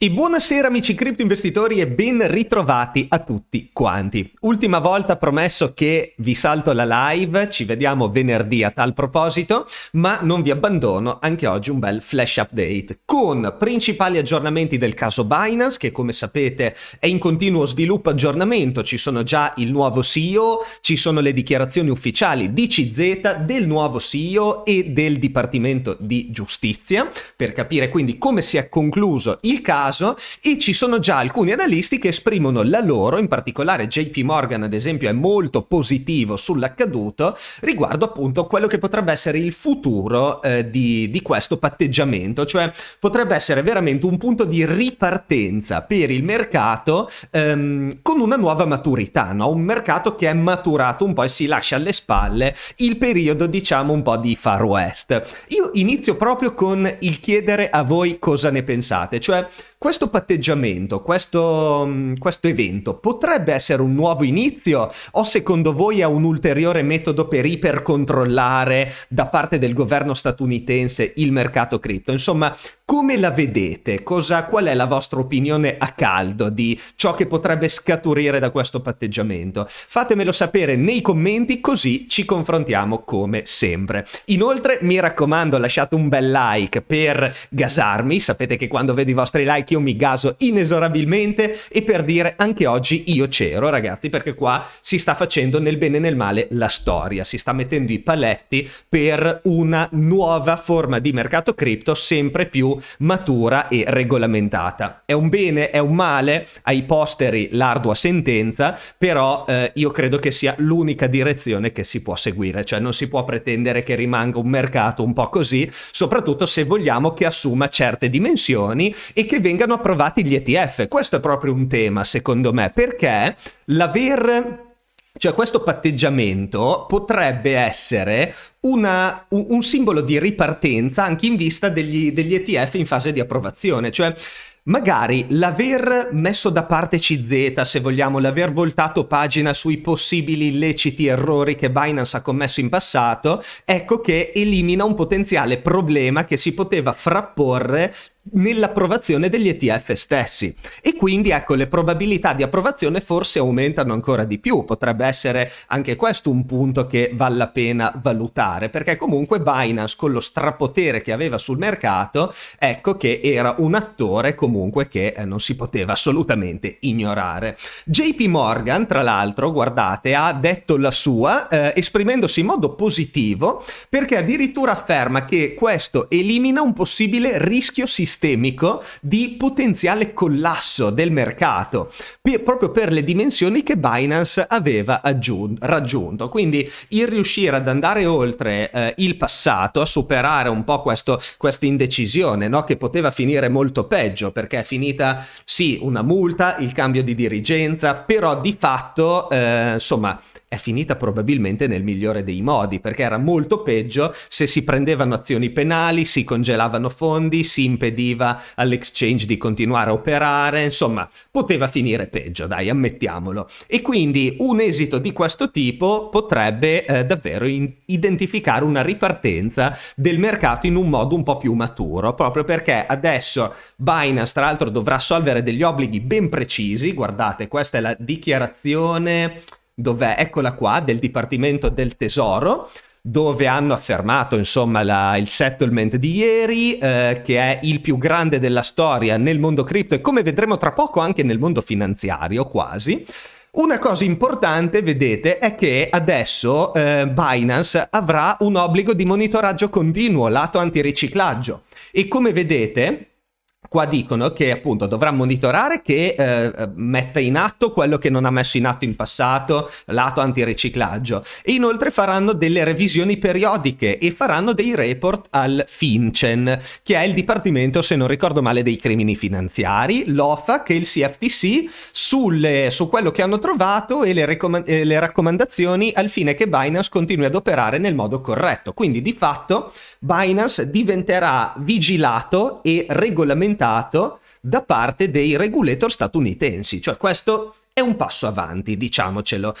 E buonasera amici cripto investitori e ben ritrovati a tutti quanti. Ultima volta promesso che vi salto la live, ci vediamo venerdì a tal proposito, ma non vi abbandono, anche oggi un bel flash update con principali aggiornamenti del caso Binance che come sapete è in continuo sviluppo aggiornamento, ci sono già il nuovo CEO, ci sono le dichiarazioni ufficiali di CZ del nuovo CEO e del Dipartimento di Giustizia per capire quindi come si è concluso il caso caso e ci sono già alcuni analisti che esprimono la loro, in particolare JP Morgan ad esempio è molto positivo sull'accaduto riguardo appunto quello che potrebbe essere il futuro eh, di, di questo patteggiamento, cioè potrebbe essere veramente un punto di ripartenza per il mercato ehm, con una nuova maturità, no? un mercato che è maturato un po' e si lascia alle spalle il periodo diciamo un po' di far west. Io inizio proprio con il chiedere a voi cosa ne pensate, cioè questo patteggiamento, questo, mm, questo evento potrebbe essere un nuovo inizio o secondo voi è un ulteriore metodo per ipercontrollare da parte del governo statunitense il mercato cripto? Insomma, come la vedete? Cosa, qual è la vostra opinione a caldo di ciò che potrebbe scaturire da questo patteggiamento? Fatemelo sapere nei commenti così ci confrontiamo come sempre. Inoltre mi raccomando lasciate un bel like per gasarmi, sapete che quando vedo i vostri like io mi gaso inesorabilmente e per dire anche oggi io c'ero ragazzi perché qua si sta facendo nel bene e nel male la storia, si sta mettendo i paletti per una nuova forma di mercato cripto sempre più matura e regolamentata. È un bene, è un male, ai posteri l'ardua sentenza, però eh, io credo che sia l'unica direzione che si può seguire, cioè non si può pretendere che rimanga un mercato un po' così, soprattutto se vogliamo che assuma certe dimensioni e che vengano approvati gli ETF. Questo è proprio un tema, secondo me, perché l'aver cioè questo patteggiamento potrebbe essere una, un, un, simbolo di ripartenza anche in vista degli, degli ETF in fase di approvazione, cioè magari l'aver messo da parte CZ, se vogliamo, l'aver voltato pagina sui possibili illeciti errori che Binance ha commesso in passato, ecco che elimina un potenziale problema che si poteva frapporre nell'approvazione degli ETF stessi e quindi ecco le probabilità di approvazione forse aumentano ancora di più potrebbe essere anche questo un punto che vale la pena valutare perché comunque Binance con lo strapotere che aveva sul mercato ecco che era un attore comunque che eh, non si poteva assolutamente ignorare JP Morgan tra l'altro guardate ha detto la sua eh, esprimendosi in modo positivo perché addirittura afferma che questo elimina un possibile rischio sistemico sistemico di potenziale collasso del mercato, proprio per le dimensioni che Binance aveva aggiunto, raggiunto. Quindi il riuscire ad andare oltre eh, il passato, a superare un po' questa indecisione, no? che poteva finire molto peggio, perché è finita sì una multa, il cambio di dirigenza, però di fatto, eh, insomma, è finita probabilmente nel migliore dei modi, perché era molto peggio se si prendevano azioni penali, si congelavano fondi, si impediva all'exchange di continuare a operare, insomma, poteva finire peggio, dai, ammettiamolo. E quindi un esito di questo tipo potrebbe eh, davvero in- identificare una ripartenza del mercato in un modo un po' più maturo, proprio perché adesso Binance, tra l'altro, dovrà assolvere degli obblighi ben precisi, guardate, questa è la dichiarazione dov'è? Eccola qua, del Dipartimento del Tesoro dove hanno affermato insomma la, il settlement di ieri eh, che è il più grande della storia nel mondo cripto e come vedremo tra poco anche nel mondo finanziario quasi. Una cosa importante, vedete, è che adesso eh, Binance avrà un obbligo di monitoraggio continuo lato antiriciclaggio e come vedete qua dicono che appunto dovrà monitorare che eh, metta in atto quello che non ha messo in atto in passato, lato antiriciclaggio. E inoltre faranno delle revisioni periodiche e faranno dei report al FinCEN, che è il dipartimento, se non ricordo male, dei crimini finanziari, l'OFAC e il CFTC, sulle, su quello che hanno trovato e le, raccomand- e le raccomandazioni al fine che Binance continui ad operare nel modo corretto. Quindi di fatto Binance diventerà vigilato e regolamentato presentato da parte dei regulator statunitensi. Cioè questo è un passo avanti, diciamocelo.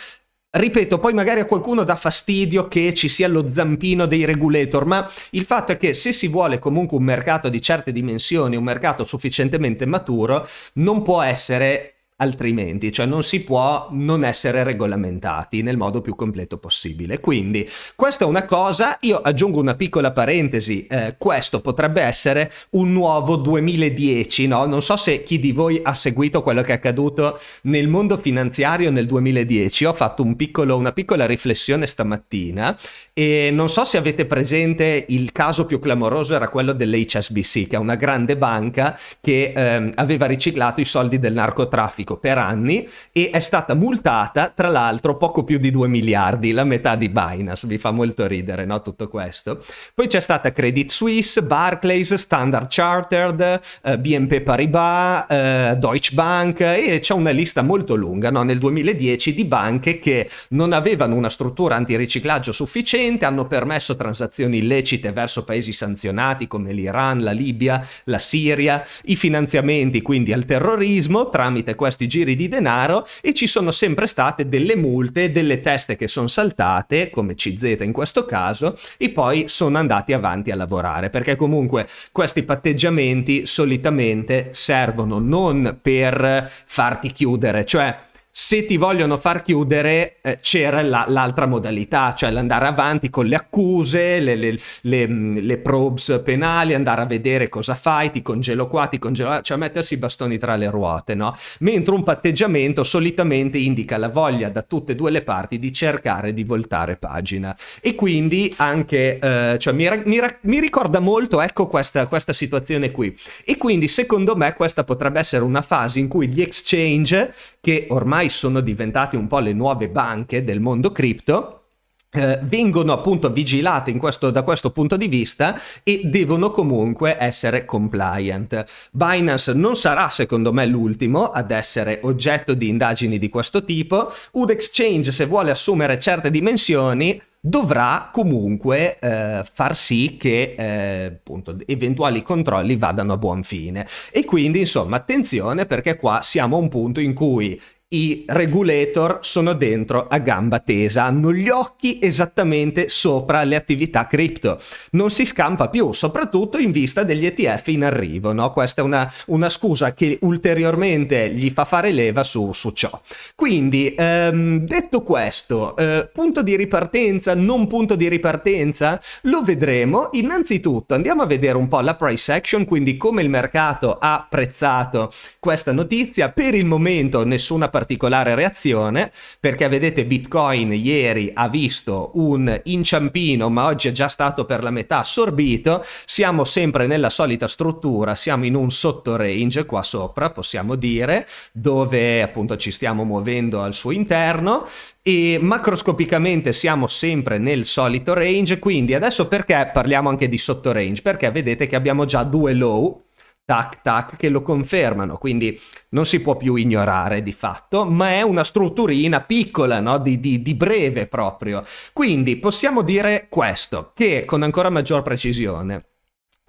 Ripeto, poi magari a qualcuno dà fastidio che ci sia lo zampino dei regulator, ma il fatto è che se si vuole comunque un mercato di certe dimensioni, un mercato sufficientemente maturo, non può essere altrimenti, cioè non si può non essere regolamentati nel modo più completo possibile. Quindi questa è una cosa, io aggiungo una piccola parentesi, eh, questo potrebbe essere un nuovo 2010, no? Non so se chi di voi ha seguito quello che è accaduto nel mondo finanziario nel 2010, ho fatto un piccolo, una piccola riflessione stamattina e non so se avete presente il caso più clamoroso era quello dell'HSBC, che è una grande banca che eh, aveva riciclato i soldi del narcotraffico pubblico per anni e è stata multata, tra l'altro, poco più di 2 miliardi, la metà di Binance. Vi fa molto ridere, no? Tutto questo. Poi c'è stata Credit Suisse, Barclays, Standard Chartered, eh, BNP Paribas, eh, Deutsche Bank e c'è una lista molto lunga, no? Nel 2010 di banche che non avevano una struttura antiriciclaggio sufficiente, hanno permesso transazioni illecite verso paesi sanzionati come l'Iran, la Libia, la Siria, i finanziamenti quindi al terrorismo tramite questo sti giri di denaro e ci sono sempre state delle multe, delle teste che sono saltate, come CZ in questo caso, e poi sono andati avanti a lavorare, perché comunque questi patteggiamenti solitamente servono non per farti chiudere, cioè se ti vogliono far chiudere eh, c'era la, l'altra modalità, cioè l'andare avanti con le accuse, le, le, le, mm, le, probes penali, andare a vedere cosa fai, ti congelo qua, ti congelo là, cioè mettersi i bastoni tra le ruote, no? Mentre un patteggiamento solitamente indica la voglia da tutte e due le parti di cercare di voltare pagina. E quindi anche, eh, cioè mi, mi, mi, ricorda molto, ecco, questa, questa situazione qui. E quindi secondo me questa potrebbe essere una fase in cui gli exchange, che ormai ormai sono diventate un po' le nuove banche del mondo cripto, eh, vengono appunto vigilate questo, da questo punto di vista e devono comunque essere compliant. Binance non sarà secondo me l'ultimo ad essere oggetto di indagini di questo tipo. Un exchange se vuole assumere certe dimensioni dovrà comunque eh, far sì che eh, appunto, eventuali controlli vadano a buon fine. E quindi, insomma, attenzione perché qua siamo a un punto in cui i regulator sono dentro a gamba tesa, hanno gli occhi esattamente sopra le attività cripto. Non si scampa più, soprattutto in vista degli ETF in arrivo. No? Questa è una, una, scusa che ulteriormente gli fa fare leva su, su ciò. Quindi, ehm, detto questo, eh, punto di ripartenza, non punto di ripartenza, lo vedremo. Innanzitutto andiamo a vedere un po' la price action, quindi come il mercato ha prezzato questa notizia. Per il momento nessuna partita particolare reazione perché vedete Bitcoin ieri ha visto un inciampino ma oggi è già stato per la metà assorbito, siamo sempre nella solita struttura, siamo in un sotto range qua sopra possiamo dire dove appunto ci stiamo muovendo al suo interno e macroscopicamente siamo sempre nel solito range quindi adesso perché parliamo anche di sotto range Perché vedete che abbiamo già due low tac tac che lo confermano, quindi non si può più ignorare di fatto, ma è una strutturina piccola, no? di, di, di, breve proprio. Quindi possiamo dire questo, che con ancora maggior precisione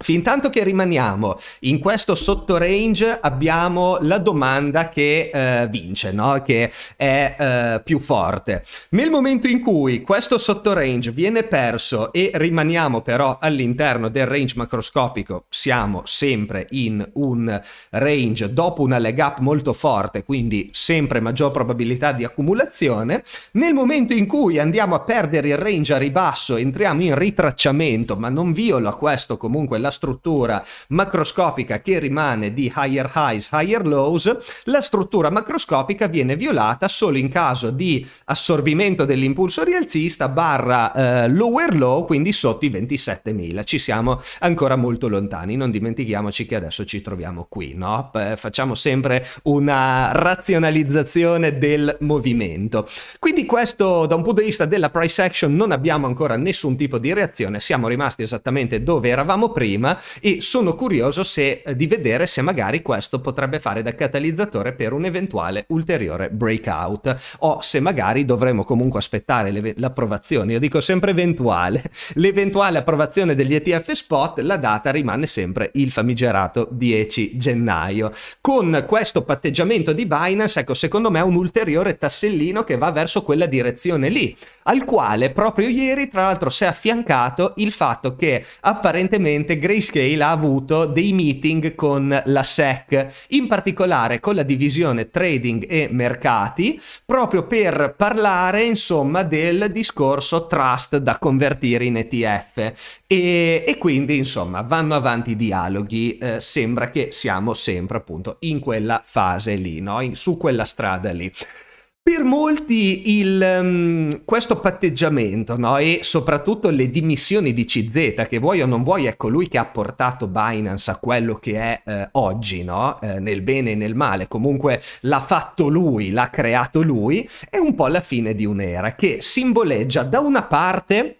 Fin tanto che rimaniamo in questo sotto range abbiamo la domanda che eh, vince, no? che è eh, più forte. Nel momento in cui questo sotto range viene perso e rimaniamo però all'interno del range macroscopico, siamo sempre in un range dopo una leg up molto forte, quindi sempre maggior probabilità di accumulazione. Nel momento in cui andiamo a perdere il range a ribasso, entriamo in ritracciamento, ma non viola questo comunque la la struttura macroscopica che rimane di higher highs, higher lows, la struttura macroscopica viene violata solo in caso di assorbimento dell'impulso rialzista barra eh, lower low, quindi sotto i 27.000. Ci siamo ancora molto lontani, non dimentichiamoci che adesso ci troviamo qui, no? Facciamo sempre una razionalizzazione del movimento. Quindi questo da un punto di vista della price action non abbiamo ancora nessun tipo di reazione, siamo rimasti esattamente dove eravamo prima prima e sono curioso se, eh, di vedere se magari questo potrebbe fare da catalizzatore per un eventuale ulteriore breakout o se magari dovremo comunque aspettare l'approvazione, io dico sempre eventuale, l'eventuale approvazione degli ETF spot, la data rimane sempre il famigerato 10 gennaio. Con questo patteggiamento di Binance, ecco, secondo me è un ulteriore tassellino che va verso quella direzione lì, al quale proprio ieri tra l'altro si è affiancato il fatto che apparentemente Grayscale ha avuto dei meeting con la SEC, in particolare con la divisione trading e mercati, proprio per parlare insomma del discorso trust da convertire in ETF e, e quindi insomma vanno avanti i dialoghi, eh, sembra che siamo sempre appunto in quella fase lì, no? in, su quella strada lì. Per molti il, um, questo patteggiamento no? e soprattutto le dimissioni di CZ, che vuoi o non vuoi, è colui ecco, che ha portato Binance a quello che è eh, oggi, no? eh, nel bene e nel male, comunque l'ha fatto lui, l'ha creato lui, è un po' la fine di un'era che simboleggia da una parte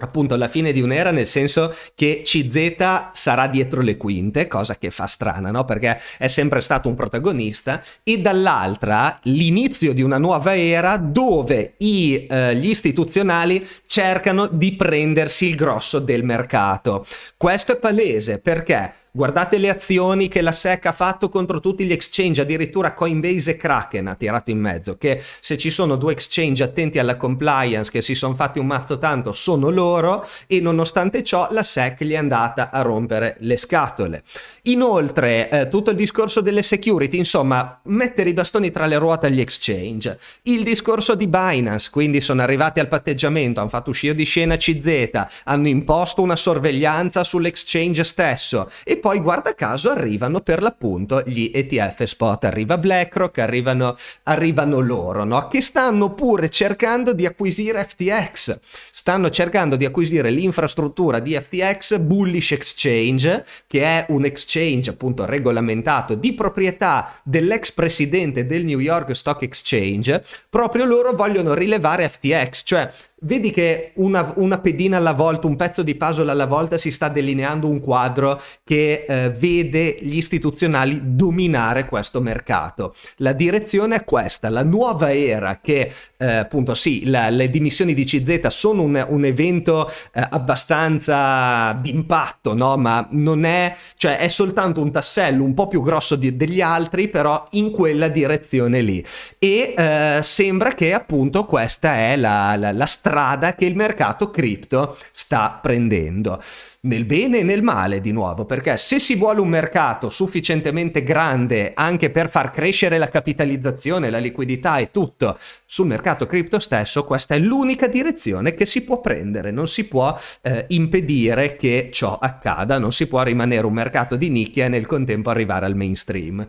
appunto la fine di un'era nel senso che CZ sarà dietro le quinte, cosa che fa strana, no? Perché è sempre stato un protagonista e dall'altra l'inizio di una nuova era dove i, eh, gli istituzionali cercano di prendersi il grosso del mercato. Questo è palese perché Guardate le azioni che la SEC ha fatto contro tutti gli exchange, addirittura Coinbase e Kraken ha tirato in mezzo, che se ci sono due exchange attenti alla compliance che si sono fatti un mazzo tanto sono loro e nonostante ciò la SEC gli è andata a rompere le scatole. Inoltre eh, tutto il discorso delle security, insomma mettere i bastoni tra le ruote agli exchange, il discorso di Binance, quindi sono arrivati al patteggiamento, hanno fatto uscire di scena CZ, hanno imposto una sorveglianza sull'exchange stesso e poi guarda caso arrivano per l'appunto gli ETF spot, arriva BlackRock, arrivano, arrivano loro, no? che stanno pure cercando di acquisire FTX, stanno cercando di acquisire l'infrastruttura di FTX Bullish Exchange, che è un exchange appunto regolamentato di proprietà dell'ex presidente del New York Stock Exchange, proprio loro vogliono rilevare FTX, cioè Vedi che una, una, pedina alla volta, un pezzo di puzzle alla volta si sta delineando un quadro che eh, vede gli istituzionali dominare questo mercato. La direzione è questa, la nuova era che eh, appunto sì, la, le dimissioni di CZ sono un, un evento eh, abbastanza d'impatto, no? ma non è, cioè è soltanto un tassello un po' più grosso di, degli altri, però in quella direzione lì. E eh, sembra che appunto questa è la, la, la strategia strada che il mercato cripto sta prendendo. Nel bene e nel male di nuovo, perché se si vuole un mercato sufficientemente grande anche per far crescere la capitalizzazione, la liquidità e tutto sul mercato cripto stesso, questa è l'unica direzione che si può prendere, non si può eh, impedire che ciò accada, non si può rimanere un mercato di nicchia e nel contempo arrivare al mainstream.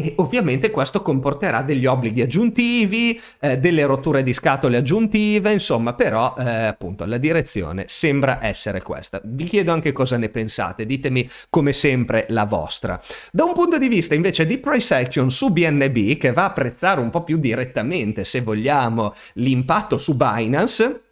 E ovviamente questo comporterà degli obblighi aggiuntivi, eh, delle rotture di scatole aggiuntive, insomma, però eh, appunto la direzione sembra essere questa. Vi chiedo anche cosa ne pensate, ditemi come sempre la vostra. Da un punto di vista invece di price action su BNB, che va a apprezzare un po' più direttamente, se vogliamo, l'impatto su Binance,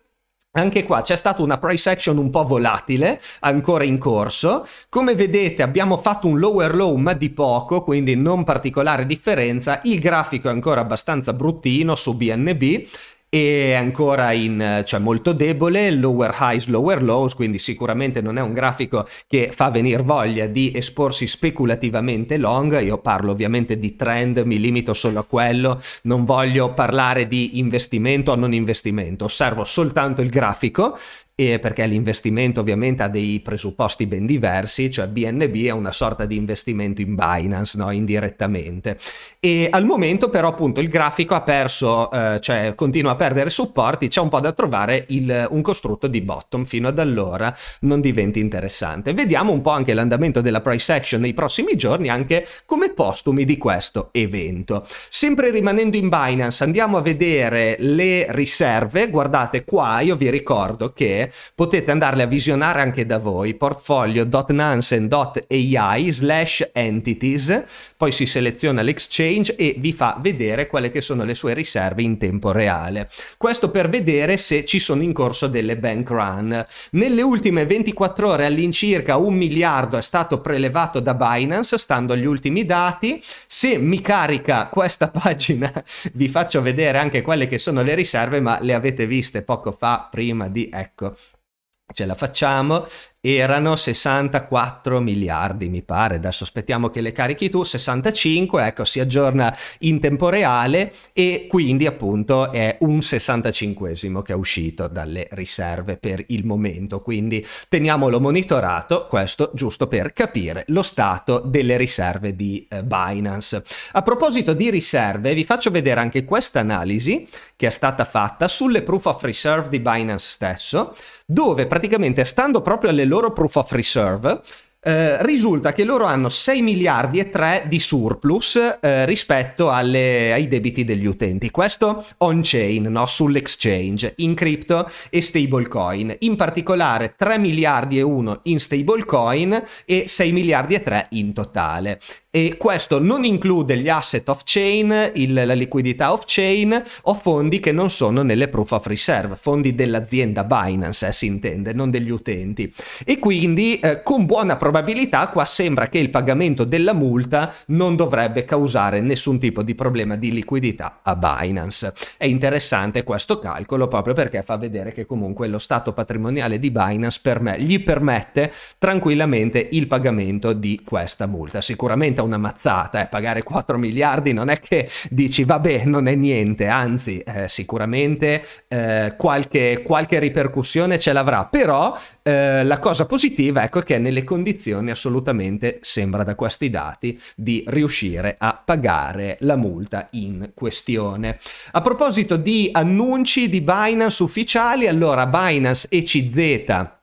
anche qua c'è stata una price action un po' volatile, ancora in corso. Come vedete abbiamo fatto un lower low ma di poco, quindi non particolare differenza. Il grafico è ancora abbastanza bruttino su BNB e ancora in, cioè molto debole, lower highs, lower lows, quindi sicuramente non è un grafico che fa venire voglia di esporsi speculativamente long, io parlo ovviamente di trend, mi limito solo a quello, non voglio parlare di investimento o non investimento, osservo soltanto il grafico e perché l'investimento ovviamente ha dei presupposti ben diversi, cioè BNB è una sorta di investimento in Binance, no? indirettamente. E al momento però appunto il grafico ha perso, eh, cioè continua a perdere supporti, c'è un po' da trovare il, un costrutto di bottom, fino ad allora non diventi interessante. Vediamo un po' anche l'andamento della price action nei prossimi giorni, anche come postumi di questo evento. Sempre rimanendo in Binance andiamo a vedere le riserve, guardate qua, io vi ricordo che potete andarle a visionare anche da voi, portfolio.nansen.ai slash entities, poi si seleziona l'exchange e vi fa vedere quelle che sono le sue riserve in tempo reale. Questo per vedere se ci sono in corso delle bank run. Nelle ultime 24 ore all'incirca un miliardo è stato prelevato da Binance, stando agli ultimi dati. Se mi carica questa pagina vi faccio vedere anche quelle che sono le riserve, ma le avete viste poco fa prima di, ecco, ce la facciamo, erano 64 miliardi mi pare, adesso aspettiamo che le carichi tu, 65, ecco si aggiorna in tempo reale e quindi appunto è un 65 che è uscito dalle riserve per il momento, quindi teniamolo monitorato, questo giusto per capire lo stato delle riserve di eh, Binance. A proposito di riserve vi faccio vedere anche questa analisi che è stata fatta sulle proof of reserve di Binance stesso, dove praticamente praticamente stando proprio alle loro proof of reserve, eh, risulta che loro hanno 6 miliardi e 3 di surplus eh, rispetto alle, ai debiti degli utenti. Questo on-chain, no? sull'exchange, in cripto e stablecoin. In particolare 3 miliardi e 1 in stablecoin e 6 miliardi e 3 in totale e questo non include gli asset off-chain, la liquidità off-chain o fondi che non sono nelle proof of reserve, fondi dell'azienda Binance eh, si intende, non degli utenti. E quindi eh, con buona probabilità qua sembra che il pagamento della multa non dovrebbe causare nessun tipo di problema di liquidità a Binance. È interessante questo calcolo proprio perché fa vedere che comunque lo stato patrimoniale di Binance per me, gli permette tranquillamente il pagamento di questa multa. Sicuramente una mazzata, eh, pagare 4 miliardi non è che dici vabbè non è niente, anzi eh, sicuramente eh, qualche, qualche, ripercussione ce l'avrà, però eh, la cosa positiva ecco che è nelle condizioni assolutamente sembra da questi dati di riuscire a pagare la multa in questione. A proposito di annunci di Binance ufficiali, allora Binance ECZ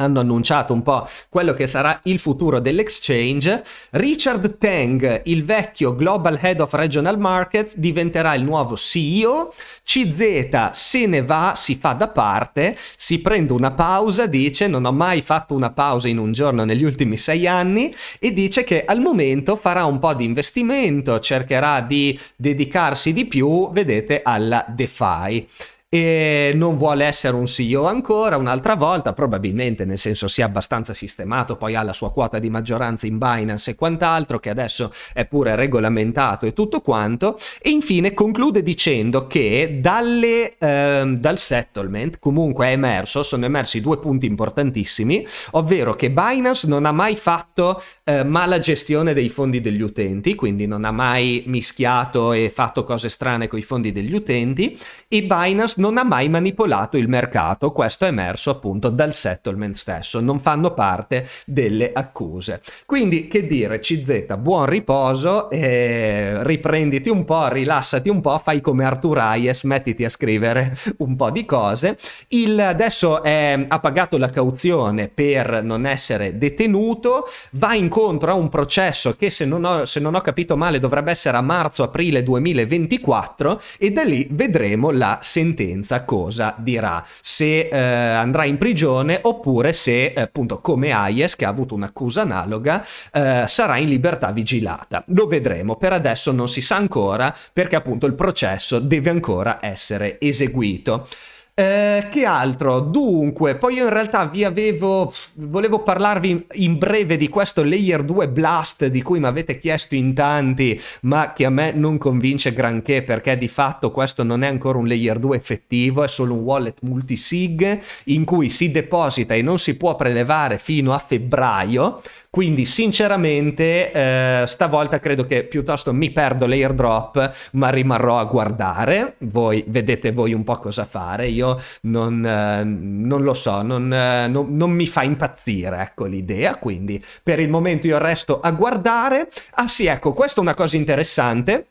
hanno annunciato un po' quello che sarà il futuro dell'exchange. Richard Tang, il vecchio Global Head of Regional Markets, diventerà il nuovo CEO. CZ se ne va, si fa da parte, si prende una pausa, dice non ho mai fatto una pausa in un giorno negli ultimi sei anni e dice che al momento farà un po' di investimento, cercherà di dedicarsi di più, vedete, alla DeFi e non vuole essere un CEO ancora un'altra volta, probabilmente nel senso sia abbastanza sistemato, poi ha la sua quota di maggioranza in Binance e quant'altro che adesso è pure regolamentato e tutto quanto e infine conclude dicendo che dalle, eh, dal settlement comunque è emerso, sono emersi due punti importantissimi, ovvero che Binance non ha mai fatto eh, mala gestione dei fondi degli utenti, quindi non ha mai mischiato e fatto cose strane con i fondi degli utenti e Binance non ha mai manipolato il mercato, questo è emerso appunto dal settlement stesso, non fanno parte delle accuse. Quindi che dire CZ, buon riposo, eh, riprenditi un po', rilassati un po', fai come Artur Hayes, mettiti a scrivere un po' di cose. Il, adesso è, ha pagato la cauzione per non essere detenuto, va incontro a un processo che se non ho, se non ho capito male dovrebbe essere a marzo-aprile 2024 e da lì vedremo la sentenza sentenza cosa dirà, se eh, andrà in prigione oppure se, eh, appunto, come Hayes, che ha avuto un'accusa analoga, eh, sarà in libertà vigilata. Lo vedremo, per adesso non si sa ancora perché appunto il processo deve ancora essere eseguito. Eh, che altro? Dunque, poi io in realtà vi avevo... volevo parlarvi in breve di questo Layer 2 Blast di cui mi avete chiesto in tanti, ma che a me non convince granché perché di fatto questo non è ancora un Layer 2 effettivo, è solo un wallet multisig in cui si deposita e non si può prelevare fino a febbraio. Quindi sinceramente eh, stavolta credo che piuttosto mi perdo l'airdrop ma rimarrò a guardare. Voi vedete voi un po' cosa fare. Io non, eh, non lo so, non, eh, non, non, mi fa impazzire ecco l'idea. Quindi per il momento io resto a guardare. Ah sì, ecco, questa è una cosa interessante.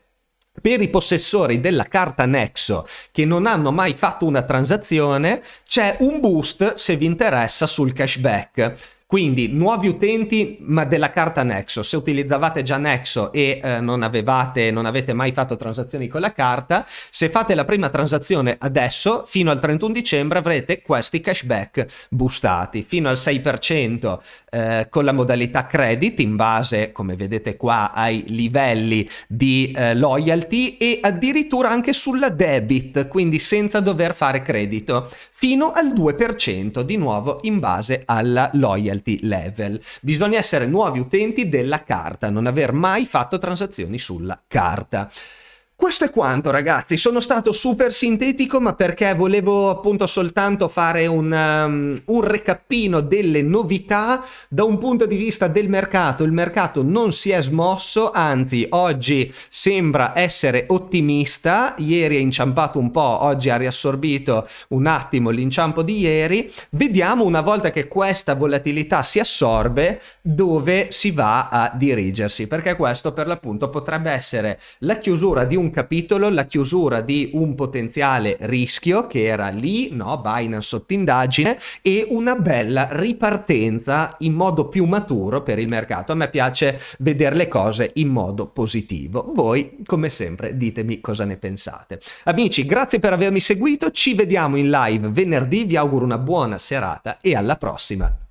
Per i possessori della carta Nexo che non hanno mai fatto una transazione, c'è un boost se vi interessa sul cashback quindi nuovi utenti ma della carta Nexo, se utilizzavate già Nexo e eh, non, avevate, non avete mai fatto transazioni con la carta, se fate la prima transazione adesso fino al 31 dicembre avrete questi cashback boostati fino al 6% eh, con la modalità credit in base come vedete qua ai livelli di eh, loyalty e addirittura anche sulla debit, quindi senza dover fare credito, fino al 2% di nuovo in base alla loyalty alti level. Bisogna essere nuovi utenti della carta, non aver mai fatto transazioni sulla carta. Questo è quanto ragazzi, sono stato super sintetico ma perché volevo appunto soltanto fare un, um, un recappino delle novità da un punto di vista del mercato. Il mercato non si è smosso, anzi oggi sembra essere ottimista, ieri è inciampato un po', oggi ha riassorbito un attimo l'inciampo di ieri. Vediamo una volta che questa volatilità si assorbe dove si va a dirigersi perché questo per l'appunto potrebbe essere la chiusura di un un capitolo la chiusura di un potenziale rischio che era lì, no? Binance sotto indagine e una bella ripartenza in modo più maturo per il mercato. A me piace vedere le cose in modo positivo. Voi, come sempre, ditemi cosa ne pensate. Amici, grazie per avermi seguito, ci vediamo in live venerdì, vi auguro una buona serata e alla prossima.